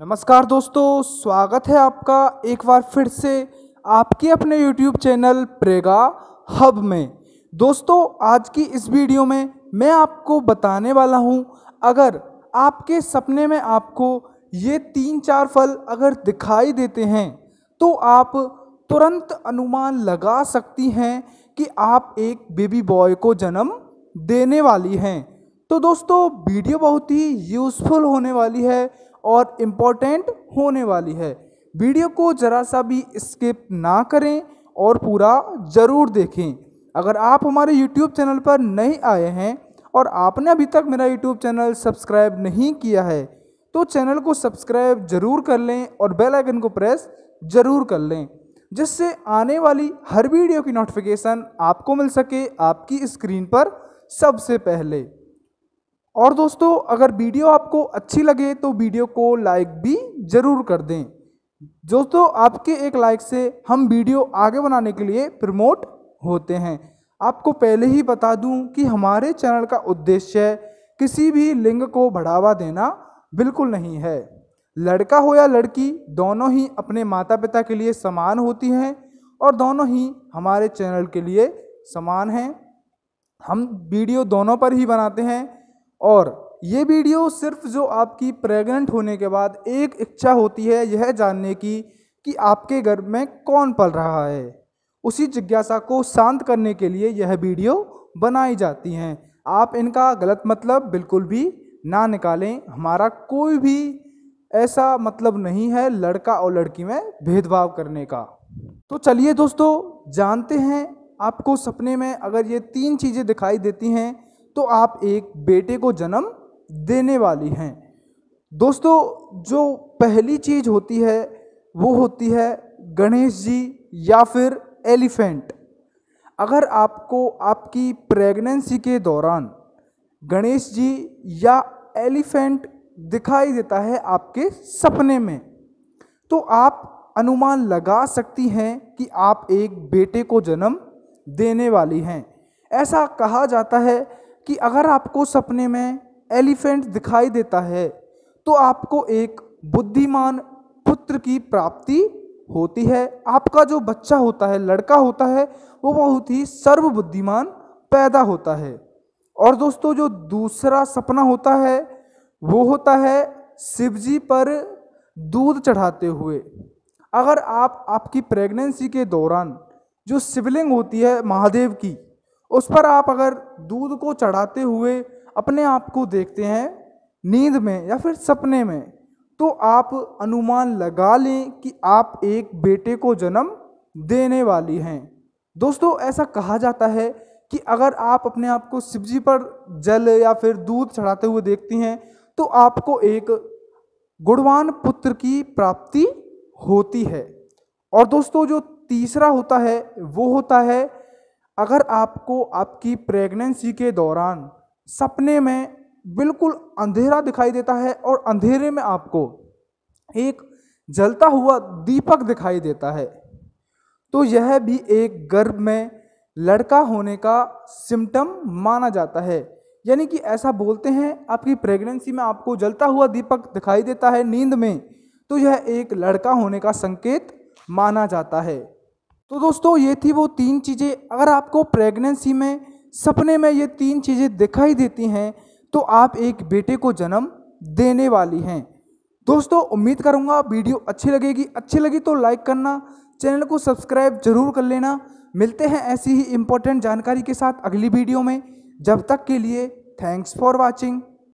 नमस्कार दोस्तों स्वागत है आपका एक बार फिर से आपके अपने YouTube चैनल प्रेगा हब में दोस्तों आज की इस वीडियो में मैं आपको बताने वाला हूं अगर आपके सपने में आपको ये तीन चार फल अगर दिखाई देते हैं तो आप तुरंत अनुमान लगा सकती हैं कि आप एक बेबी बॉय को जन्म देने वाली हैं तो दोस्तों वीडियो बहुत ही यूज़फुल होने वाली है और इम्पॉर्टेंट होने वाली है वीडियो को ज़रा सा भी स्किप ना करें और पूरा ज़रूर देखें अगर आप हमारे यूट्यूब चैनल पर नए आए हैं और आपने अभी तक मेरा यूट्यूब चैनल सब्सक्राइब नहीं किया है तो चैनल को सब्सक्राइब ज़रूर कर लें और बेल आइकन को प्रेस ज़रूर कर लें जिससे आने वाली हर वीडियो की नोटिफिकेशन आपको मिल सके आपकी स्क्रीन पर सबसे पहले और दोस्तों अगर वीडियो आपको अच्छी लगे तो वीडियो को लाइक भी ज़रूर कर दें दोस्तों आपके एक लाइक से हम वीडियो आगे बनाने के लिए प्रमोट होते हैं आपको पहले ही बता दूं कि हमारे चैनल का उद्देश्य किसी भी लिंग को बढ़ावा देना बिल्कुल नहीं है लड़का हो या लड़की दोनों ही अपने माता पिता के लिए समान होती हैं और दोनों ही हमारे चैनल के लिए समान हैं हम वीडियो दोनों पर ही बनाते हैं और ये वीडियो सिर्फ जो आपकी प्रेग्नेंट होने के बाद एक इच्छा होती है यह जानने की कि आपके घर में कौन पल रहा है उसी जिज्ञासा को शांत करने के लिए यह वीडियो बनाई जाती हैं आप इनका गलत मतलब बिल्कुल भी ना निकालें हमारा कोई भी ऐसा मतलब नहीं है लड़का और लड़की में भेदभाव करने का तो चलिए दोस्तों जानते हैं आपको सपने में अगर ये तीन चीज़ें दिखाई देती हैं तो आप एक बेटे को जन्म देने वाली हैं दोस्तों जो पहली चीज़ होती है वो होती है गणेश जी या फिर एलिफेंट अगर आपको आपकी प्रेगनेंसी के दौरान गणेश जी या एलिफेंट दिखाई देता है आपके सपने में तो आप अनुमान लगा सकती हैं कि आप एक बेटे को जन्म देने वाली हैं ऐसा कहा जाता है कि अगर आपको सपने में एलिफेंट दिखाई देता है तो आपको एक बुद्धिमान पुत्र की प्राप्ति होती है आपका जो बच्चा होता है लड़का होता है वो बहुत ही सर्वबुद्धिमान पैदा होता है और दोस्तों जो दूसरा सपना होता है वो होता है शिवजी पर दूध चढ़ाते हुए अगर आप आपकी प्रेगनेंसी के दौरान जो शिवलिंग होती है महादेव की उस पर आप अगर दूध को चढ़ाते हुए अपने आप को देखते हैं नींद में या फिर सपने में तो आप अनुमान लगा लें कि आप एक बेटे को जन्म देने वाली हैं दोस्तों ऐसा कहा जाता है कि अगर आप अपने आप को शिवजी पर जल या फिर दूध चढ़ाते हुए देखती हैं तो आपको एक गुणवान पुत्र की प्राप्ति होती है और दोस्तों जो तीसरा होता है वो होता है अगर आपको आपकी प्रेगनेंसी के दौरान सपने में बिल्कुल अंधेरा दिखाई देता है और अंधेरे में आपको एक जलता हुआ दीपक दिखाई देता है तो यह भी एक गर्भ में लड़का होने का सिम्टम माना जाता है यानी कि ऐसा बोलते हैं आपकी प्रेगनेंसी में आपको जलता हुआ दीपक दिखाई देता है नींद में तो यह एक लड़का होने का संकेत माना जाता है तो दोस्तों ये थी वो तीन चीज़ें अगर आपको प्रेगनेंसी में सपने में ये तीन चीज़ें दिखाई देती हैं तो आप एक बेटे को जन्म देने वाली हैं दोस्तों उम्मीद करूँगा वीडियो अच्छी लगेगी अच्छी लगी तो लाइक करना चैनल को सब्सक्राइब जरूर कर लेना मिलते हैं ऐसी ही इम्पोर्टेंट जानकारी के साथ अगली वीडियो में जब तक के लिए थैंक्स फॉर वॉचिंग